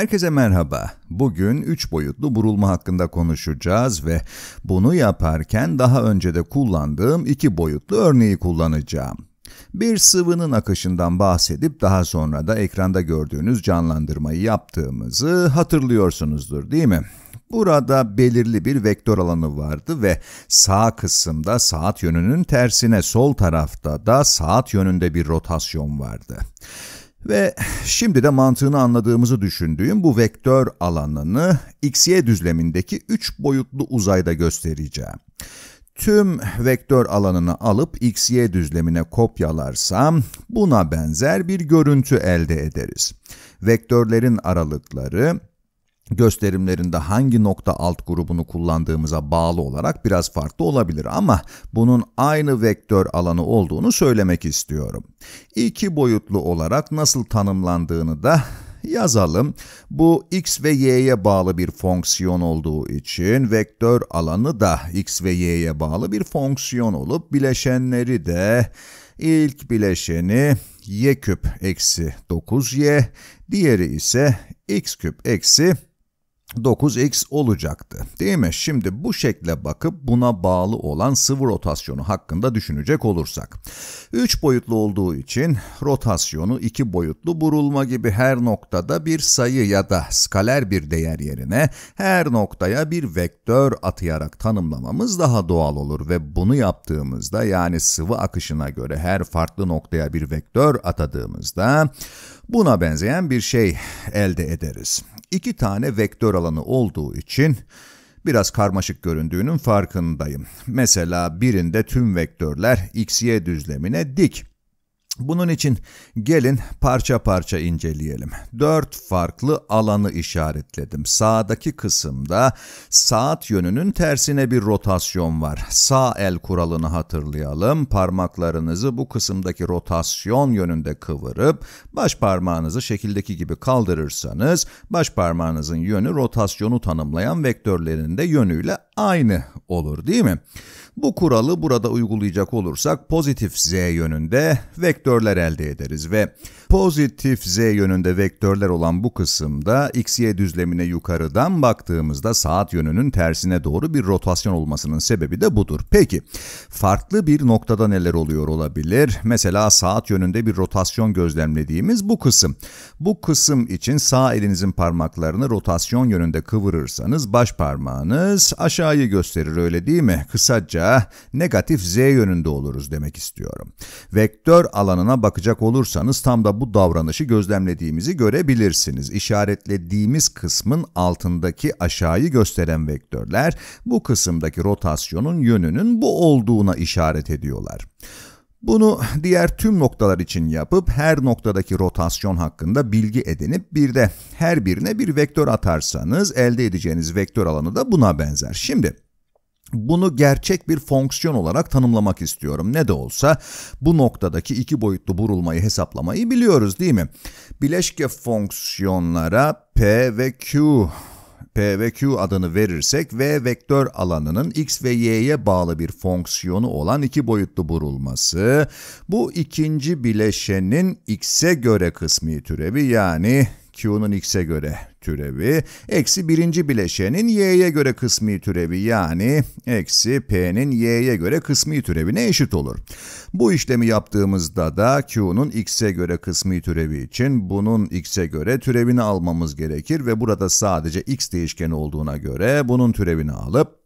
Herkese merhaba. Bugün 3 boyutlu burulma hakkında konuşacağız ve bunu yaparken daha önce de kullandığım 2 boyutlu örneği kullanacağım. Bir sıvının akışından bahsedip daha sonra da ekranda gördüğünüz canlandırmayı yaptığımızı hatırlıyorsunuzdur değil mi? Burada belirli bir vektör alanı vardı ve sağ kısımda saat yönünün tersine sol tarafta da saat yönünde bir rotasyon vardı. Ve şimdi de mantığını anladığımızı düşündüğüm bu vektör alanını XY düzlemindeki 3 boyutlu uzayda göstereceğim. Tüm vektör alanını alıp XY düzlemine kopyalarsam buna benzer bir görüntü elde ederiz. Vektörlerin aralıkları gösterimlerinde hangi nokta alt grubunu kullandığımıza bağlı olarak biraz farklı olabilir ama bunun aynı vektör alanı olduğunu söylemek istiyorum. İki boyutlu olarak nasıl tanımlandığını da yazalım. Bu x ve y'ye bağlı bir fonksiyon olduğu için vektör alanı da x ve y'ye bağlı bir fonksiyon olup bileşenleri de ilk bileşeni y küp eksi 9y, diğeri ise x küp eksi 9x olacaktı. Değil mi? Şimdi bu şekle bakıp buna bağlı olan sıvı rotasyonu hakkında düşünecek olursak. 3 boyutlu olduğu için rotasyonu 2 boyutlu burulma gibi her noktada bir sayı ya da skaler bir değer yerine her noktaya bir vektör atayarak tanımlamamız daha doğal olur ve bunu yaptığımızda yani sıvı akışına göre her farklı noktaya bir vektör atadığımızda buna benzeyen bir şey elde ederiz iki tane vektör alanı olduğu için biraz karmaşık göründüğünün farkındayım. Mesela birinde tüm vektörler x-y düzlemine dik. Bunun için gelin parça parça inceleyelim. Dört farklı alanı işaretledim. Sağdaki kısımda saat yönünün tersine bir rotasyon var. Sağ el kuralını hatırlayalım. Parmaklarınızı bu kısımdaki rotasyon yönünde kıvırıp baş parmağınızı şekildeki gibi kaldırırsanız baş parmağınızın yönü rotasyonu tanımlayan vektörlerin de yönüyle aynı olur değil mi? Bu kuralı burada uygulayacak olursak pozitif z yönünde vektörler elde ederiz ve pozitif z yönünde vektörler olan bu kısımda x-y düzlemine yukarıdan baktığımızda saat yönünün tersine doğru bir rotasyon olmasının sebebi de budur. Peki farklı bir noktada neler oluyor olabilir? Mesela saat yönünde bir rotasyon gözlemlediğimiz bu kısım. Bu kısım için sağ elinizin parmaklarını rotasyon yönünde kıvırırsanız baş parmağınız aşağıyı gösterir öyle değil mi? Kısaca negatif z yönünde oluruz demek istiyorum. Vektör alanına bakacak olursanız tam da bu davranışı gözlemlediğimizi görebilirsiniz. İşaretlediğimiz kısmın altındaki aşağıyı gösteren vektörler bu kısımdaki rotasyonun yönünün bu olduğuna işaret ediyorlar. Bunu diğer tüm noktalar için yapıp her noktadaki rotasyon hakkında bilgi edinip bir de her birine bir vektör atarsanız elde edeceğiniz vektör alanı da buna benzer. Şimdi bunu gerçek bir fonksiyon olarak tanımlamak istiyorum. Ne de olsa bu noktadaki iki boyutlu burulmayı hesaplamayı biliyoruz değil mi? Bileşke fonksiyonlara P ve Q P ve Q adını verirsek V vektör alanının X ve Y'ye bağlı bir fonksiyonu olan iki boyutlu burulması, bu ikinci bileşenin X'e göre kısmi türevi yani Q'nun x'e göre türevi, eksi birinci bileşenin y'ye göre kısmi türevi yani eksi p'nin y'ye göre kısmi türevine eşit olur. Bu işlemi yaptığımızda da Q'nun x'e göre kısmi türevi için bunun x'e göre türevini almamız gerekir ve burada sadece x değişkeni olduğuna göre bunun türevini alıp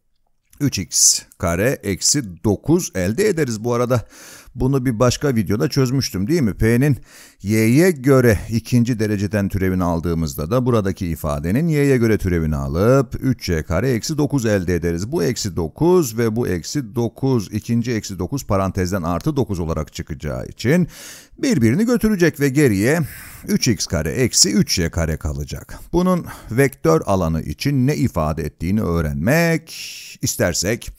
3x kare eksi 9 elde ederiz bu arada. Bunu bir başka videoda çözmüştüm değil mi? P'nin y'ye göre ikinci dereceden türevini aldığımızda da buradaki ifadenin y'ye göre türevini alıp 3c kare eksi 9 elde ederiz. Bu eksi 9 ve bu eksi 9 ikinci eksi 9 parantezden artı 9 olarak çıkacağı için birbirini götürecek ve geriye 3x kare eksi 3y kare kalacak. Bunun vektör alanı için ne ifade ettiğini öğrenmek istersek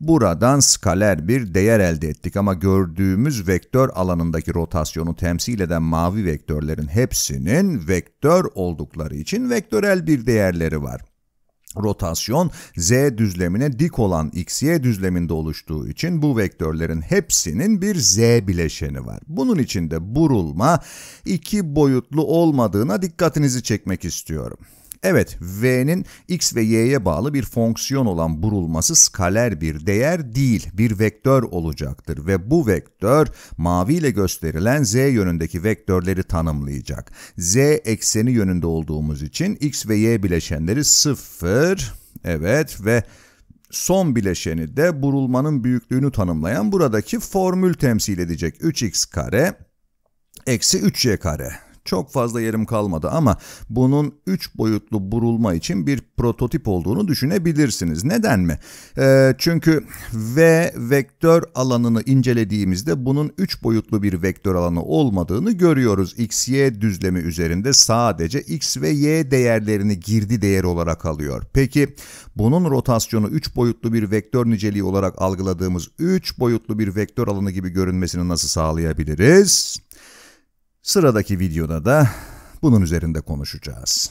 Buradan skaler bir değer elde ettik ama gördüğümüz vektör alanındaki rotasyonu temsil eden mavi vektörlerin hepsinin vektör oldukları için vektörel bir değerleri var. Rotasyon z düzlemine dik olan xy düzleminde oluştuğu için bu vektörlerin hepsinin bir z bileşeni var. Bunun için de burulma iki boyutlu olmadığına dikkatinizi çekmek istiyorum. Evet, V'nin x ve y'ye bağlı bir fonksiyon olan burulması skaler bir değer değil, bir vektör olacaktır ve bu vektör mavi ile gösterilen z yönündeki vektörleri tanımlayacak. Z ekseni yönünde olduğumuz için x ve y bileşenleri 0, evet ve son bileşeni de burulmanın büyüklüğünü tanımlayan buradaki formül temsil edecek 3x kare eksi 3y kare. Çok fazla yerim kalmadı ama bunun 3 boyutlu burulma için bir prototip olduğunu düşünebilirsiniz. Neden mi? E, çünkü V vektör alanını incelediğimizde bunun 3 boyutlu bir vektör alanı olmadığını görüyoruz. X, Y düzlemi üzerinde sadece X ve Y değerlerini girdi değer olarak alıyor. Peki bunun rotasyonu 3 boyutlu bir vektör niceliği olarak algıladığımız 3 boyutlu bir vektör alanı gibi görünmesini nasıl sağlayabiliriz? Sıradaki videoda da bunun üzerinde konuşacağız.